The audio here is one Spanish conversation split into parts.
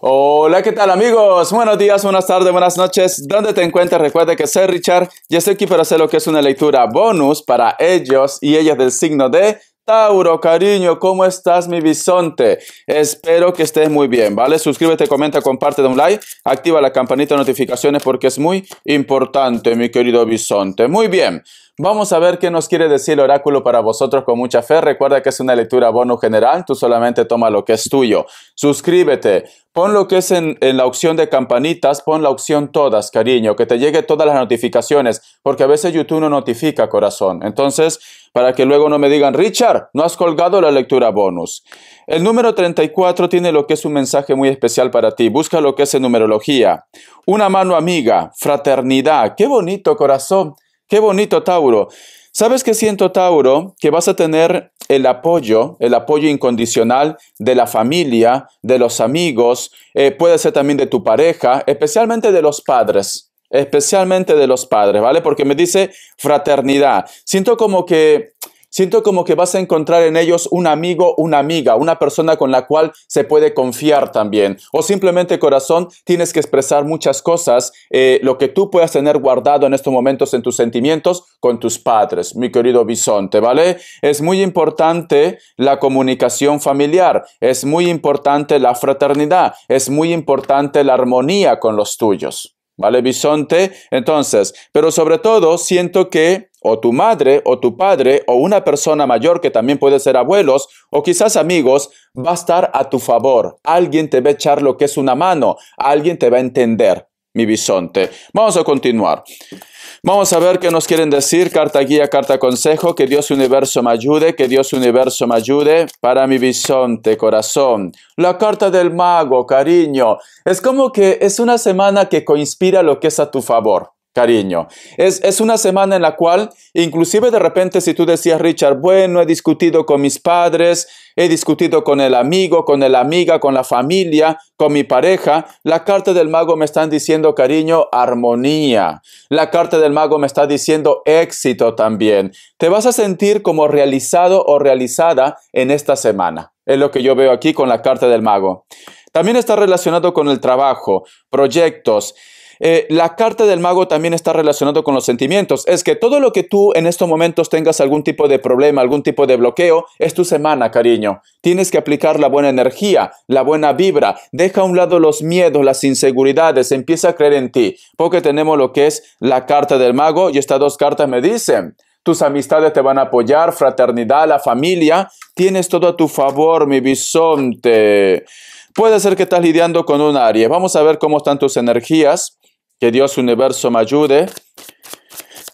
Hola, ¿qué tal amigos? Buenos días, buenas tardes, buenas noches. ¿Dónde te encuentras? Recuerda que soy Richard y estoy aquí para hacer lo que es una lectura bonus para ellos y ellas del signo de Tauro, cariño, ¿cómo estás, mi bisonte? Espero que estés muy bien, ¿vale? Suscríbete, comenta, comparte, da un like, activa la campanita de notificaciones porque es muy importante, mi querido bisonte. Muy bien, vamos a ver qué nos quiere decir el oráculo para vosotros con mucha fe. Recuerda que es una lectura bono general, tú solamente toma lo que es tuyo. Suscríbete, pon lo que es en, la opción de campanitas, pon la opción todas, cariño, que te llegue todas las notificaciones, porque a veces YouTube no notifica, corazón. Entonces, para que luego no me digan, Richard, no has colgado la lectura bonus. El número 34 tiene lo que es un mensaje muy especial para ti. Busca lo que es en numerología. Una mano amiga, fraternidad. Qué bonito corazón, qué bonito Tauro. ¿Sabes qué siento, Tauro? Que vas a tener el apoyo, el apoyo incondicional de la familia, de los amigos, eh, puede ser también de tu pareja, especialmente de los padres especialmente de los padres, ¿vale? Porque me dice fraternidad. Siento como que siento como que vas a encontrar en ellos un amigo, una amiga, una persona con la cual se puede confiar también. O simplemente, corazón, tienes que expresar muchas cosas, eh, lo que tú puedas tener guardado en estos momentos en tus sentimientos con tus padres, mi querido bisonte, ¿vale? Es muy importante la comunicación familiar, es muy importante la fraternidad, es muy importante la armonía con los tuyos. ¿vale? Bisonte. Entonces, pero sobre todo siento que o tu madre o tu padre o una persona mayor que también puede ser abuelos o quizás amigos va a estar a tu favor. Alguien te va a echar lo que es una mano, alguien te va a entender, mi bisonte. Vamos a continuar. Vamos a ver qué nos quieren decir, carta guía, carta consejo, que Dios universo me ayude, que Dios universo me ayude para mi bisonte corazón. La carta del mago, cariño, es como que es una semana que coinspira lo que es a tu favor cariño. Es, una semana en la cual, inclusive de repente, si tú decías, Richard, bueno, he discutido con mis padres, he discutido con el amigo, con la amiga, con la familia, con mi pareja, la carta del mago me están diciendo, cariño, armonía. La carta del mago me está diciendo éxito también. Te vas a sentir como realizado o realizada en esta semana. Es lo que yo veo aquí con la carta del mago. También está relacionado con el trabajo, proyectos. Eh, la carta del mago también está relacionado con los sentimientos. Es que todo lo que tú en estos momentos tengas algún tipo de problema, algún tipo de bloqueo, es tu semana, cariño. Tienes que aplicar la buena energía, la buena vibra. Deja a un lado los miedos, las inseguridades. Empieza a creer en ti. Porque tenemos lo que es la carta del mago y estas dos cartas me dicen. Tus amistades te van a apoyar, fraternidad, la familia. Tienes todo a tu favor, mi bisonte. Puede ser que estás lidiando con un Aries. Vamos a ver cómo están tus energías. Que Dios universo me ayude.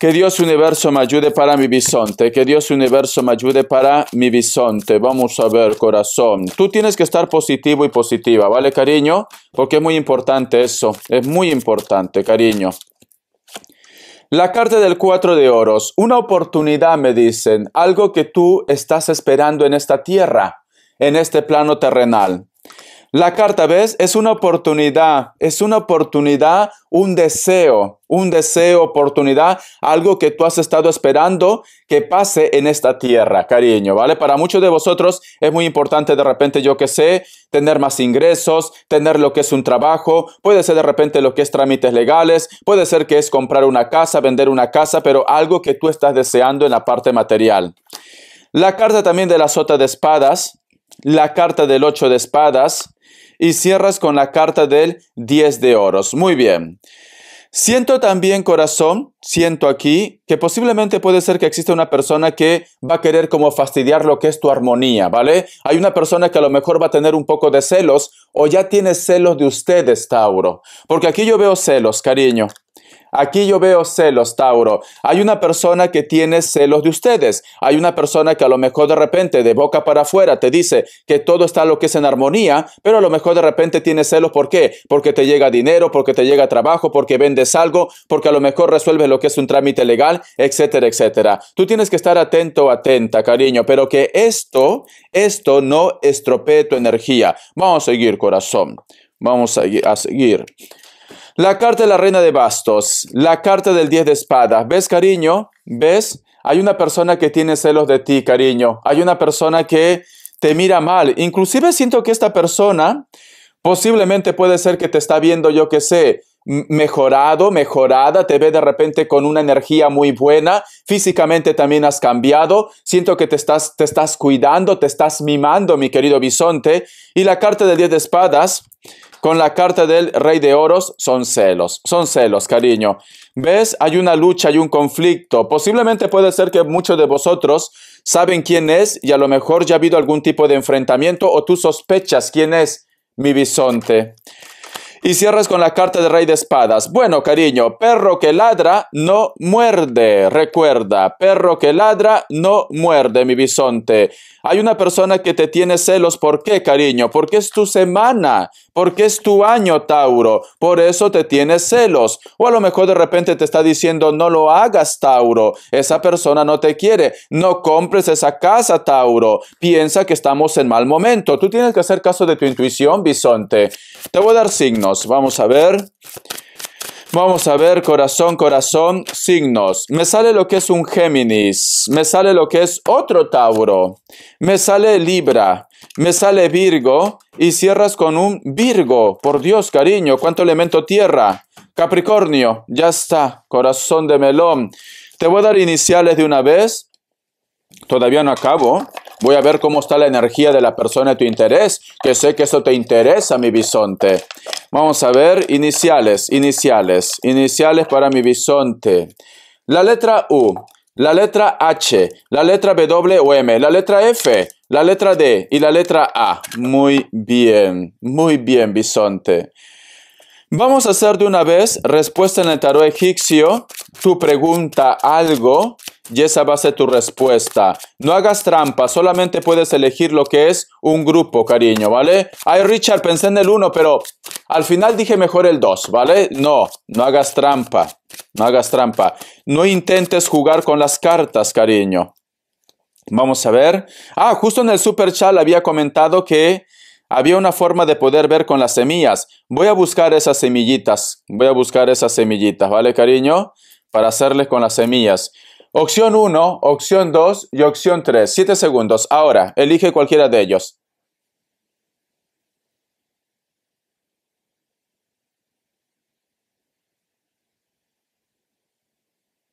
Que Dios universo me ayude para mi bisonte. Que Dios universo me ayude para mi bisonte. Vamos a ver, corazón. Tú tienes que estar positivo y positiva, ¿vale, cariño? Porque es muy importante eso. Es muy importante, cariño. La carta del cuatro de oros. Una oportunidad, me dicen. Algo que tú estás esperando en esta tierra, en este plano terrenal. La carta, ¿ves? Es una oportunidad, es una oportunidad, un deseo, un deseo, oportunidad, algo que tú has estado esperando que pase en esta tierra, cariño, ¿vale? Para muchos de vosotros es muy importante de repente, yo que sé, tener más ingresos, tener lo que es un trabajo, puede ser de repente lo que es trámites legales, puede ser que es comprar una casa, vender una casa, pero algo que tú estás deseando en la parte material. La carta también de la sota de espadas, la carta del ocho de espadas, y cierras con la carta del 10 de oros. Muy bien. Siento también, corazón, siento aquí que posiblemente puede ser que exista una persona que va a querer como fastidiar lo que es tu armonía, ¿vale? Hay una persona que a lo mejor va a tener un poco de celos o ya tiene celos de ustedes, Tauro. Porque aquí yo veo celos, cariño. Aquí yo veo celos, Tauro. Hay una persona que tiene celos de ustedes. Hay una persona que a lo mejor de repente, de boca para afuera, te dice que todo está lo que es en armonía, pero a lo mejor de repente tiene celos. ¿Por qué? Porque te llega dinero, porque te llega trabajo, porque vendes algo, porque a lo mejor resuelves lo que es un trámite legal, etcétera, etcétera. Tú tienes que estar atento, atenta, cariño, pero que esto, esto no estropee tu energía. Vamos a seguir, corazón. Vamos a, a seguir. La carta de la reina de bastos, la carta del 10 de espadas. ¿Ves, cariño? ¿Ves? Hay una persona que tiene celos de ti, cariño. Hay una persona que te mira mal. Inclusive siento que esta persona posiblemente puede ser que te está viendo, yo que sé, mejorado, mejorada, te ve de repente con una energía muy buena, físicamente también has cambiado, siento que te estás, te estás cuidando, te estás mimando, mi querido bisonte, y la carta del 10 de espadas con la carta del rey de oros son celos, son celos, cariño. ¿Ves? Hay una lucha, hay un conflicto. Posiblemente puede ser que muchos de vosotros saben quién es y a lo mejor ya ha habido algún tipo de enfrentamiento o tú sospechas quién es mi bisonte. Y cierras con la carta de Rey de Espadas. Bueno, cariño, perro que ladra no muerde. Recuerda, perro que ladra no muerde, mi bisonte. Hay una persona que te tiene celos. ¿Por qué, cariño? Porque es tu semana porque es tu año, Tauro, por eso te tienes celos. O a lo mejor de repente te está diciendo, no lo hagas, Tauro, esa persona no te quiere, no compres esa casa, Tauro, piensa que estamos en mal momento. Tú tienes que hacer caso de tu intuición, bisonte. Te voy a dar signos, vamos a ver. Vamos a ver corazón, corazón, signos. Me sale lo que es un Géminis, me sale lo que es otro Tauro, me sale Libra, me sale Virgo y cierras con un Virgo. Por Dios, cariño, cuánto elemento tierra. Capricornio, ya está, corazón de melón. Te voy a dar iniciales de una vez. Todavía no acabo. Voy a ver cómo está la energía de la persona de tu interés, que sé que eso te interesa, mi bisonte. Vamos a ver iniciales, iniciales, iniciales para mi bisonte. La letra U, la letra H, la letra W o M, la letra F, la letra D y la letra A. Muy bien, muy bien, bisonte. Vamos a hacer de una vez respuesta en el tarot egipcio. Tu pregunta algo y esa va a ser tu respuesta. No hagas trampa, solamente puedes elegir lo que es un grupo, cariño, ¿vale? Ay, Richard, pensé en el 1, pero al final dije mejor el 2, ¿vale? No, no hagas trampa, no hagas trampa. No intentes jugar con las cartas, cariño. Vamos a ver. Ah, justo en el super chat había comentado que había una forma de poder ver con las semillas. Voy a buscar esas semillitas. Voy a buscar esas semillitas, ¿vale, cariño? Para hacerles con las semillas. Opción 1, opción 2 y opción 3. 7 segundos. Ahora, elige cualquiera de ellos.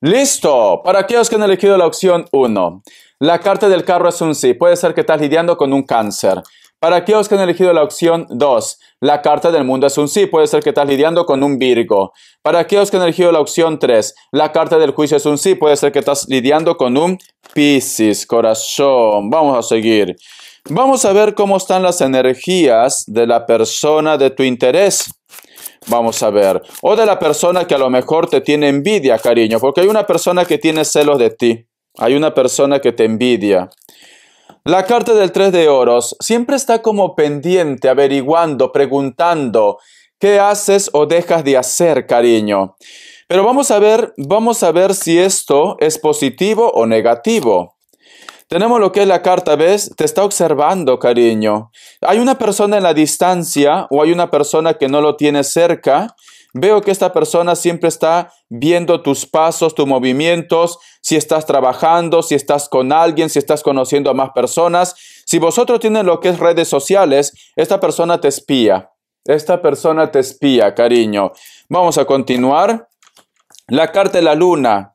Listo. Para aquellos que han elegido la opción 1, la carta del carro es un sí. Puede ser que estás lidiando con un cáncer. Para aquellos que han elegido la opción 2, la carta del mundo es un sí, puede ser que estás lidiando con un Virgo. Para aquellos que han elegido la opción 3, la carta del juicio es un sí, puede ser que estás lidiando con un Piscis, corazón. Vamos a seguir. Vamos a ver cómo están las energías de la persona de tu interés. Vamos a ver. O de la persona que a lo mejor te tiene envidia, cariño, porque hay una persona que tiene celos de ti. Hay una persona que te envidia. La carta del tres de oros siempre está como pendiente, averiguando, preguntando, ¿qué haces o dejas de hacer, cariño? Pero vamos a ver, vamos a ver si esto es positivo o negativo. Tenemos lo que es la carta, ¿ves? Te está observando, cariño. Hay una persona en la distancia o hay una persona que no lo tiene cerca Veo que esta persona siempre está viendo tus pasos, tus movimientos, si estás trabajando, si estás con alguien, si estás conociendo a más personas. Si vosotros tienen lo que es redes sociales, esta persona te espía. Esta persona te espía, cariño. Vamos a continuar. La carta de la luna.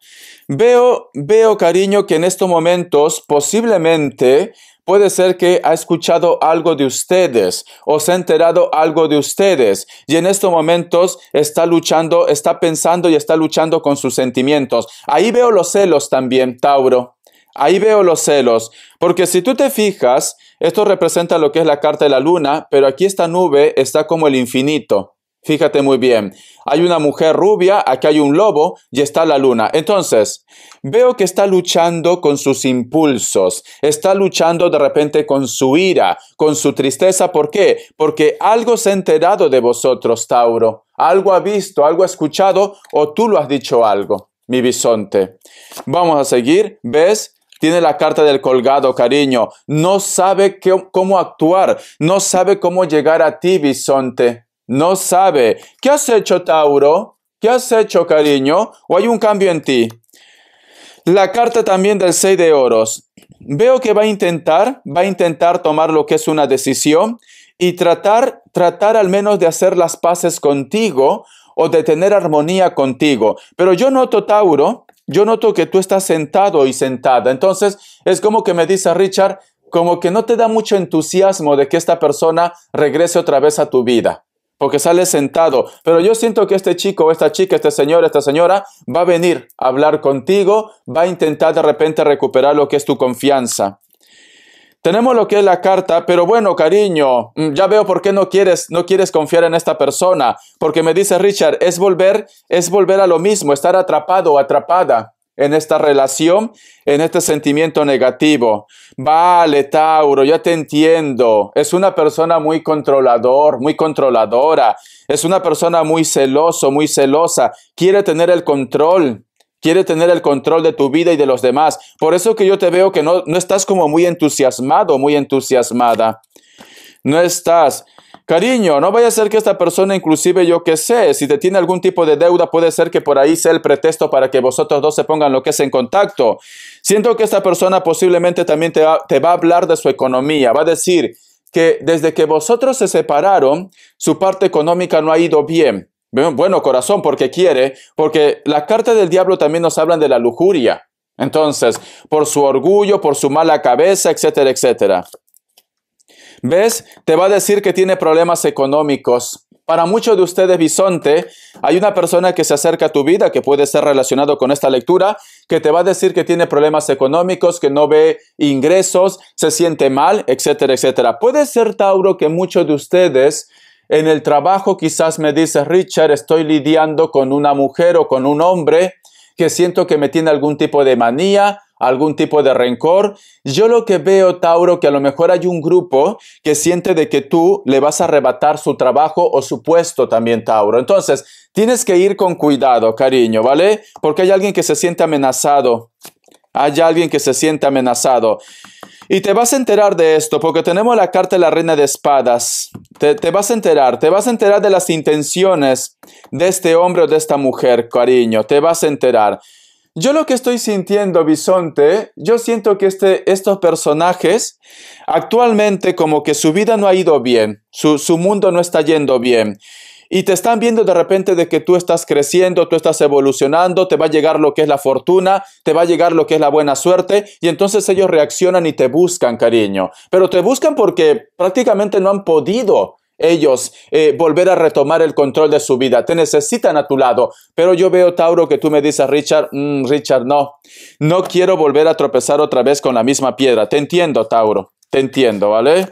Veo, veo, cariño, que en estos momentos posiblemente Puede ser que ha escuchado algo de ustedes o se ha enterado algo de ustedes y en estos momentos está luchando, está pensando y está luchando con sus sentimientos. Ahí veo los celos también, Tauro. Ahí veo los celos, porque si tú te fijas, esto representa lo que es la carta de la luna, pero aquí esta nube está como el infinito. Fíjate muy bien, hay una mujer rubia, aquí hay un lobo y está la luna. Entonces, veo que está luchando con sus impulsos, está luchando de repente con su ira, con su tristeza. ¿Por qué? Porque algo se ha enterado de vosotros, Tauro. Algo ha visto, algo ha escuchado o tú lo has dicho algo, mi bisonte. Vamos a seguir, ¿ves? tiene la carta del colgado, cariño. No sabe cómo actuar, no sabe cómo llegar a ti, bisonte no sabe. ¿Qué has hecho, Tauro? ¿Qué has hecho, cariño? ¿O hay un cambio en ti? La carta también del 6 de oros. Veo que va a intentar, va a intentar tomar lo que es una decisión y tratar, tratar al menos de hacer las paces contigo o de tener armonía contigo. Pero yo noto, Tauro, yo noto que tú estás sentado y sentada. Entonces, es como que me dice Richard, como que no te da mucho entusiasmo de que esta persona regrese otra vez a tu vida porque sale sentado. Pero yo siento que este chico, esta chica, este señor, esta señora va a venir a hablar contigo, va a intentar de repente recuperar lo que es tu confianza. Tenemos lo que es la carta, pero bueno, cariño, mm, ya veo por qué no quieres, no quieres confiar en esta persona, porque me dice Richard, es volver, es volver a lo mismo, estar atrapado o atrapada en esta relación, en este sentimiento negativo. Vale, Tauro, ya te entiendo. Es una persona muy controlador, muy controladora. Es una persona muy celoso, muy celosa. Quiere tener el control. Quiere tener el control de tu vida y de los demás. Por eso que yo te veo que no, no estás como muy entusiasmado, muy entusiasmada. No estás. Cariño, no vaya a ser que esta persona, inclusive yo que sé, si te tiene algún tipo de deuda, puede ser que por ahí sea el pretexto para que vosotros dos se pongan lo que es en contacto. Siento que esta persona posiblemente también te va, a hablar de su economía, va a decir que desde que vosotros se separaron, su parte económica no ha ido bien. Bueno, corazón, porque quiere, porque la carta del diablo también nos hablan de la lujuria. Entonces, por su orgullo, por su mala cabeza, etcétera, etcétera. ¿Ves? Te va a decir que tiene problemas económicos. Para muchos de ustedes, Bisonte, hay una persona que se acerca a tu vida, que puede ser relacionado con esta lectura, que te va a decir que tiene problemas económicos, que no ve ingresos, se siente mal, etcétera, etcétera. Puede ser, Tauro, que muchos de ustedes en el trabajo quizás me dice Richard, estoy lidiando con una mujer o con un hombre que siento que me tiene algún tipo de manía, algún tipo de rencor. Yo lo que veo, Tauro, que a lo mejor hay un grupo que siente de que tú le vas a arrebatar su trabajo o su puesto también, Tauro. Entonces, tienes que ir con cuidado, cariño, ¿vale? Porque hay alguien que se siente amenazado. Hay alguien que se siente amenazado. Y te vas a enterar de esto, porque tenemos la carta de la reina de espadas. Te, te, vas a enterar, te vas a enterar de las intenciones de este hombre o de esta mujer, cariño, te vas a enterar. Yo lo que estoy sintiendo, Bisonte, yo siento que este, estos personajes actualmente como que su vida no ha ido bien, su, su mundo no está yendo bien y te están viendo de repente de que tú estás creciendo, tú estás evolucionando, te va a llegar lo que es la fortuna, te va a llegar lo que es la buena suerte y entonces ellos reaccionan y te buscan, cariño. Pero te buscan porque prácticamente no han podido ellos eh, volver a retomar el control de su vida. Te necesitan a tu lado. Pero yo veo, Tauro, que tú me dices, Richard, mm, Richard, no. No quiero volver a tropezar otra vez con la misma piedra. Te entiendo, Tauro. Te entiendo, ¿vale?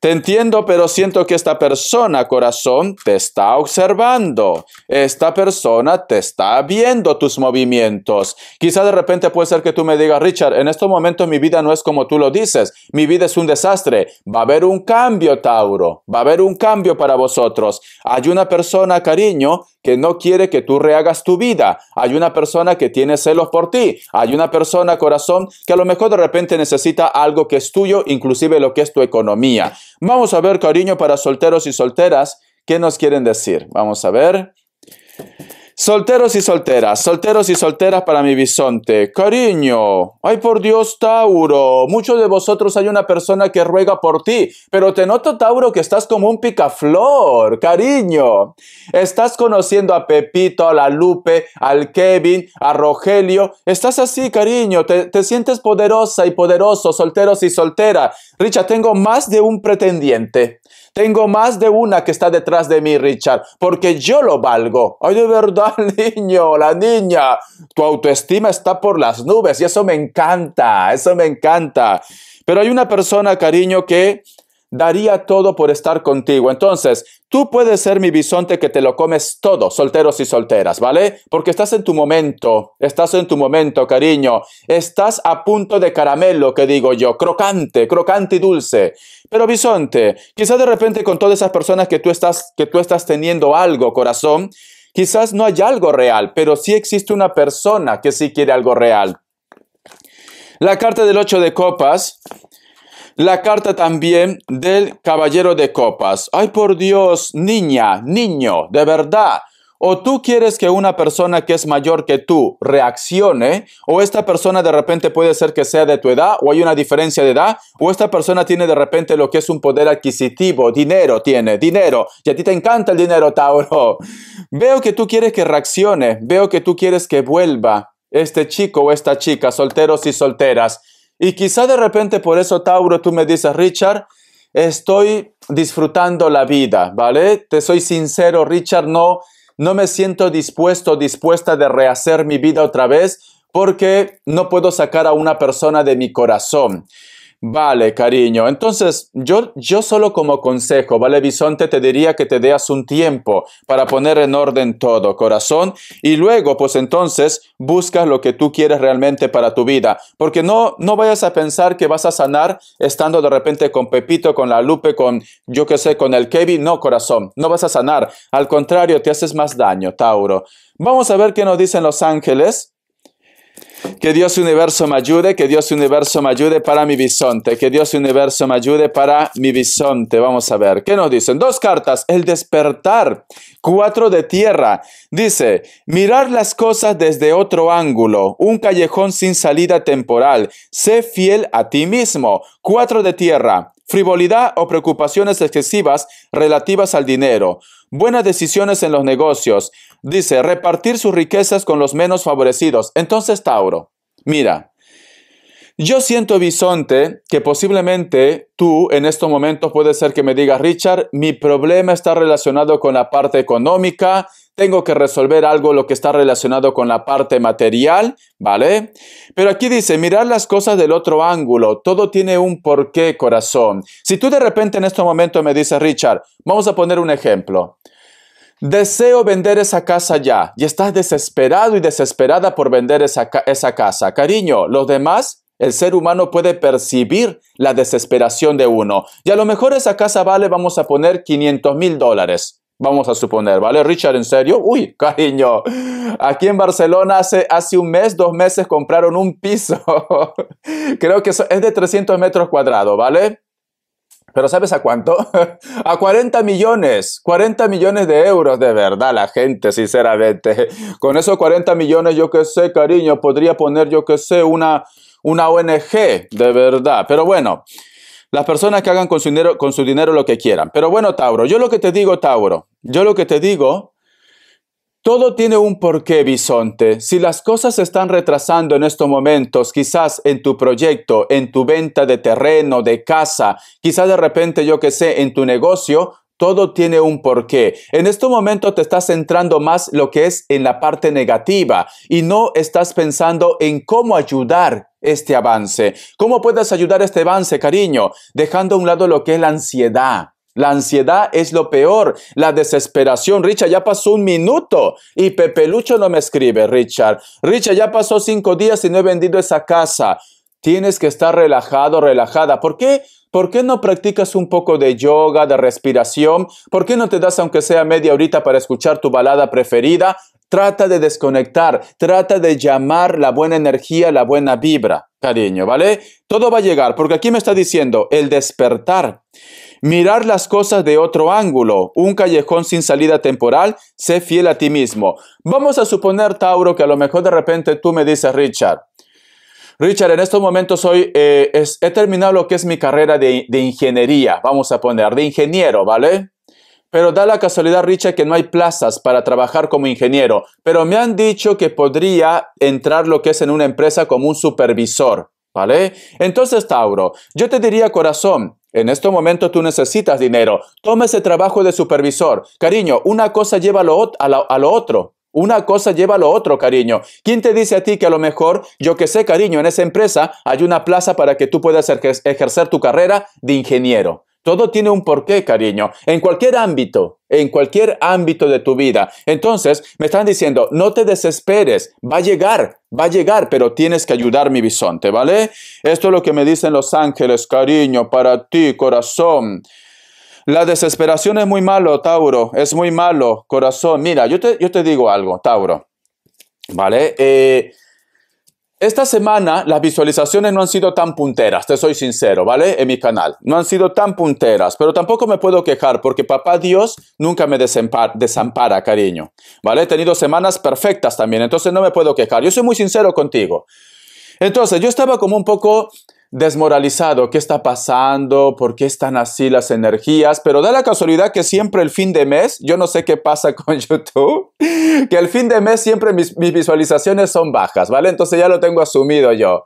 Te entiendo, pero siento que esta persona, corazón, te está observando. Esta persona te está viendo tus movimientos. Quizá de repente puede ser que tú me digas, Richard, en estos momentos mi vida no es como tú lo dices. Mi vida es un desastre. Va a haber un cambio, Tauro. Va a haber un cambio para vosotros. Hay una persona, cariño, que no quiere que tú rehagas tu vida. Hay una persona que tiene celos por ti. Hay una persona, corazón, que a lo mejor de repente necesita algo que es tuyo, inclusive lo que es tu economía. Vamos a ver, cariño, para solteros y solteras, ¿qué nos quieren decir? Vamos a ver. Solteros y solteras, solteros y solteras para mi bisonte. Cariño, ay por Dios, Tauro, muchos de vosotros hay una persona que ruega por ti, pero te noto, Tauro, que estás como un picaflor, cariño. Estás conociendo a Pepito, a la Lupe, al Kevin, a Rogelio. Estás así, cariño, te, sientes poderosa y poderoso, solteros y soltera. Richard, tengo más de un pretendiente. Tengo más de una que está detrás de mí, Richard, porque yo lo valgo. Ay, de verdad niño, la niña. Tu autoestima está por las nubes y eso me encanta, eso me encanta. Pero hay una persona, cariño, que daría todo por estar contigo. Entonces, tú puedes ser mi bisonte que te lo comes todo, solteros y solteras, ¿vale? Porque estás en tu momento, estás en tu momento, cariño. Estás a punto de caramelo, que digo yo, crocante, crocante y dulce. Pero bisonte, quizás de repente con todas esas personas que tú estás que tú estás teniendo algo, corazón, Quizás no hay algo real, pero sí existe una persona que sí quiere algo real. La carta del ocho de copas, la carta también del caballero de copas. Ay, por Dios, niña, niño, de verdad, o tú quieres que una persona que es mayor que tú reaccione, o esta persona de repente puede ser que sea de tu edad, o hay una diferencia de edad, o esta persona tiene de repente lo que es un poder adquisitivo, dinero tiene, dinero, y a ti te encanta el dinero, Tauro. Veo que tú quieres que reaccione, veo que tú quieres que vuelva este chico o esta chica, solteros y solteras. Y quizá de repente por eso, Tauro, tú me dices, Richard, estoy disfrutando la vida, ¿vale? Te soy sincero, Richard, no no me siento dispuesto o dispuesta de rehacer mi vida otra vez porque no puedo sacar a una persona de mi corazón. Vale, cariño. Entonces, yo, yo solo como consejo, ¿vale, Bisonte? Te diría que te deas un tiempo para poner en orden todo, corazón, y luego, pues entonces, buscas lo que tú quieres realmente para tu vida. Porque no, no vayas a pensar que vas a sanar estando de repente con Pepito, con la Lupe, con yo qué sé, con el Kevin. No, corazón, no vas a sanar. Al contrario, te haces más daño, Tauro. Vamos a ver qué nos dicen los ángeles. Que Dios universo me ayude, que Dios universo me ayude para mi bisonte, que Dios universo me ayude para mi bisonte. Vamos a ver, ¿qué nos dicen? Dos cartas, el despertar, cuatro de tierra. Dice, mirar las cosas desde otro ángulo, un callejón sin salida temporal, sé fiel a ti mismo. Cuatro de tierra, frivolidad o preocupaciones excesivas relativas al dinero, buenas decisiones en los negocios, Dice, repartir sus riquezas con los menos favorecidos. Entonces, Tauro, mira, yo siento, Bisonte, que posiblemente tú en estos momentos puede ser que me digas, Richard, mi problema está relacionado con la parte económica, tengo que resolver algo lo que está relacionado con la parte material, ¿vale? Pero aquí dice, mirar las cosas del otro ángulo, todo tiene un porqué, corazón. Si tú de repente en este momento me dices, Richard, vamos a poner un ejemplo. Deseo vender esa casa ya y estás desesperado y desesperada por vender esa, esa casa. Cariño, los demás el ser humano puede percibir la desesperación de uno. Y a lo mejor esa casa vale, vamos a poner 500 mil dólares. Vamos a suponer, ¿vale? Richard, ¿en serio? Uy, cariño. Aquí en Barcelona hace, hace un mes, dos meses compraron un piso. Creo que es de 300 metros cuadrados, ¿vale? Pero ¿sabes a cuánto? a 40 millones, 40 millones de euros, de verdad, la gente, sinceramente. Con esos 40 millones, yo qué sé, cariño, podría poner, yo qué sé, una, una ONG, de verdad. Pero bueno, las personas que hagan con su, dinero, con su dinero lo que quieran. Pero bueno, Tauro, yo lo que te digo, Tauro, yo lo que te digo todo tiene un porqué, Bisonte. Si las cosas se están retrasando en estos momentos, quizás en tu proyecto, en tu venta de terreno, de casa, quizás de repente, yo que sé, en tu negocio, todo tiene un porqué. En este momento te estás centrando más lo que es en la parte negativa y no estás pensando en cómo ayudar este avance. ¿Cómo puedes ayudar este avance, cariño? Dejando a un lado lo que es la ansiedad la ansiedad es lo peor, la desesperación. Richard, ya pasó un minuto y Pepe Lucho no me escribe, Richard. Richard, ya pasó cinco días y no he vendido esa casa. Tienes que estar relajado, relajada. ¿Por qué? ¿Por qué no practicas un poco de yoga, de respiración? ¿Por qué no te das aunque sea media horita para escuchar tu balada preferida? Trata de desconectar, trata de llamar la buena energía, la buena vibra, cariño, ¿vale? Todo va a llegar, porque aquí me está diciendo el despertar. Mirar las cosas de otro ángulo, un callejón sin salida temporal, sé fiel a ti mismo. Vamos a suponer, Tauro, que a lo mejor de repente tú me dices, Richard, Richard, en estos momentos soy eh, he terminado lo que es mi carrera de, de, ingeniería, vamos a poner, de ingeniero, ¿vale? Pero da la casualidad, Richard, que no hay plazas para trabajar como ingeniero, pero me han dicho que podría entrar lo que es en una empresa como un supervisor, ¿vale? Entonces, Tauro, yo te diría, corazón, en este momento tú necesitas dinero. Toma ese trabajo de supervisor. Cariño, una cosa lleva a lo, otro. Una cosa lleva a lo otro, cariño. ¿Quién te dice a ti que a lo mejor, yo que sé, cariño, en esa empresa hay una plaza para que tú puedas ejercer tu carrera de ingeniero? Todo tiene un porqué, cariño, en cualquier ámbito, en cualquier ámbito de tu vida. Entonces, me están diciendo, no te desesperes, va a llegar, va a llegar, pero tienes que ayudar mi bisonte, ¿vale? Esto es lo que me dicen los ángeles, cariño, para ti, corazón. La desesperación es muy malo, Tauro, es muy malo, corazón. Mira, yo te, yo te digo algo, Tauro, ¿vale? Eh, esta semana las visualizaciones no han sido tan punteras, te soy sincero, ¿vale? En mi canal. No han sido tan punteras, pero tampoco me puedo quejar porque papá Dios nunca me desampara, cariño. ¿Vale? He tenido semanas perfectas también, entonces no me puedo quejar. Yo soy muy sincero contigo. Entonces, yo estaba como un poco desmoralizado, ¿qué está pasando? ¿Por qué están así las energías? Pero da la casualidad que siempre el fin de mes, yo no sé qué pasa con YouTube, que el fin de mes siempre mis, visualizaciones son bajas, ¿vale? Entonces ya lo tengo asumido yo.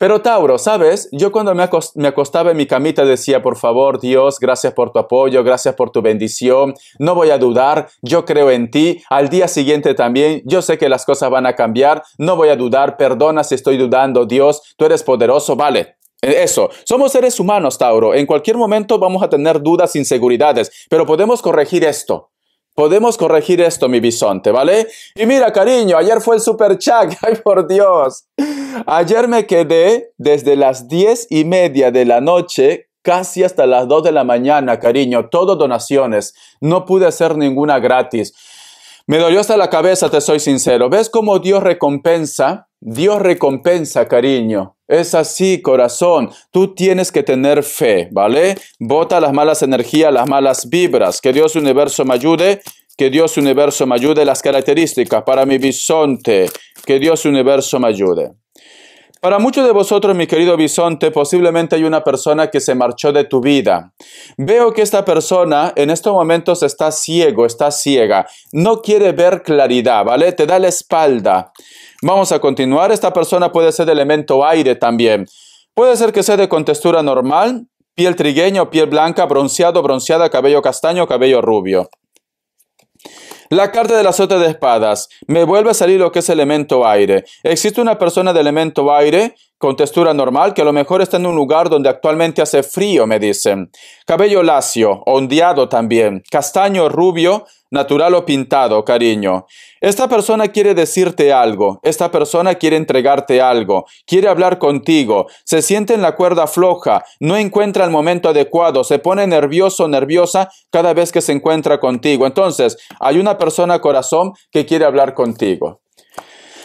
Pero Tauro, ¿sabes? Yo cuando me, acostaba en mi camita decía, por favor, Dios, gracias por tu apoyo, gracias por tu bendición, no voy a dudar, yo creo en ti, al día siguiente también, yo sé que las cosas van a cambiar, no voy a dudar, perdona si estoy dudando, Dios, tú eres poderoso, vale, e-, eso, somos seres humanos, Tauro. En cualquier momento vamos a tener dudas, inseguridades, pero podemos corregir esto. Podemos corregir esto, mi bisonte, ¿vale? Y mira, cariño, ayer fue el super chat, ay por Dios. Ayer me quedé desde las diez y media de la noche casi hasta las 2 de la mañana, cariño, todo donaciones. No pude hacer ninguna gratis. Me dolió hasta la cabeza, te soy sincero. ¿Ves cómo Dios recompensa? Dios recompensa, cariño. Es así, corazón. Tú tienes que tener fe, ¿vale? Bota las malas energías, las malas vibras. Que Dios universo me ayude. Que Dios universo me ayude. Las características para mi bisonte. Que Dios universo me ayude. Para muchos de vosotros, mi querido bisonte, posiblemente hay una persona que se marchó de tu vida. Veo que esta persona en estos momentos está ciego, está ciega, no quiere ver claridad, ¿vale? Te da la espalda. Vamos a continuar. Esta persona puede ser de elemento aire también. Puede ser que sea de contextura normal, piel trigueña o piel blanca, bronceado, bronceada, cabello castaño, cabello rubio. La carta del azote de espadas. Me vuelve a salir lo que es elemento aire. Existe una persona de elemento aire con textura normal que a lo mejor está en un lugar donde actualmente hace frío, me dicen. Cabello lacio, ondeado también, castaño rubio, natural o pintado, cariño. Esta persona quiere decirte algo, esta persona quiere entregarte algo, quiere hablar contigo, se siente en la cuerda floja, no encuentra el momento adecuado, se pone nervioso o nerviosa cada vez que se encuentra contigo. Entonces, hay una persona corazón que quiere hablar contigo.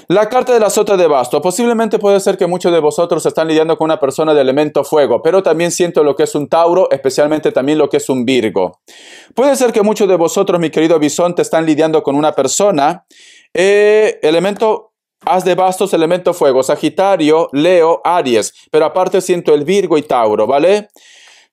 La carta de la sota de basto. Posiblemente puede ser que muchos de vosotros están lidiando con una persona de elemento fuego, pero también siento lo que es un Tauro, especialmente también lo que es un Virgo. Puede ser que muchos de vosotros, mi querido bisonte, están lidiando con una persona, eh, elemento Haz de bastos, elemento fuego, Sagitario, Leo, Aries, pero aparte siento el Virgo y Tauro, ¿vale?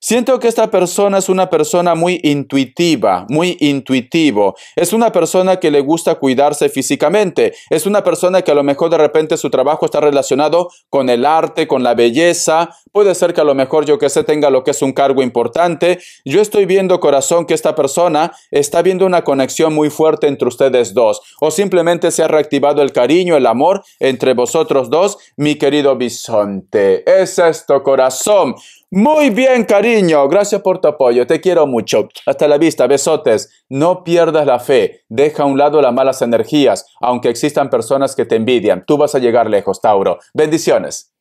Siento que esta persona es una persona muy intuitiva, muy intuitivo. Es una persona que le gusta cuidarse físicamente. Es una persona que a lo mejor de repente su trabajo está relacionado con el arte, con la belleza. Puede ser que a lo mejor yo que sé tenga lo que es un cargo importante. Yo estoy viendo, corazón, que esta persona está viendo una conexión muy fuerte entre ustedes dos. O simplemente se ha reactivado el cariño, el amor entre vosotros dos, mi querido bisonte. Es esto, corazón. Muy bien, cariño. Gracias por tu apoyo. Te quiero mucho. Hasta la vista. Besotes. No pierdas la fe. Deja a un lado las malas energías, aunque existan personas que te envidian. Tú vas a llegar lejos, Tauro. Bendiciones.